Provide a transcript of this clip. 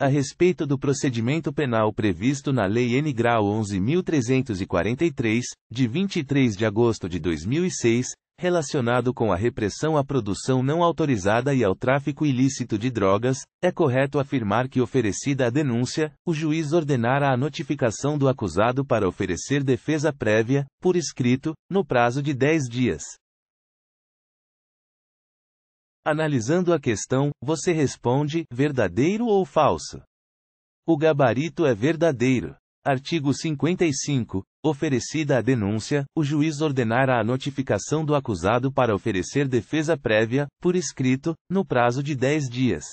a respeito do procedimento penal previsto na Lei N. Grau 11.343, de 23 de agosto de 2006, relacionado com a repressão à produção não autorizada e ao tráfico ilícito de drogas, é correto afirmar que, oferecida a denúncia, o juiz ordenará a notificação do acusado para oferecer defesa prévia, por escrito, no prazo de 10 dias. Analisando a questão, você responde: verdadeiro ou falso? O gabarito é verdadeiro. Artigo 55. Oferecida a denúncia, o juiz ordenará a notificação do acusado para oferecer defesa prévia, por escrito, no prazo de 10 dias.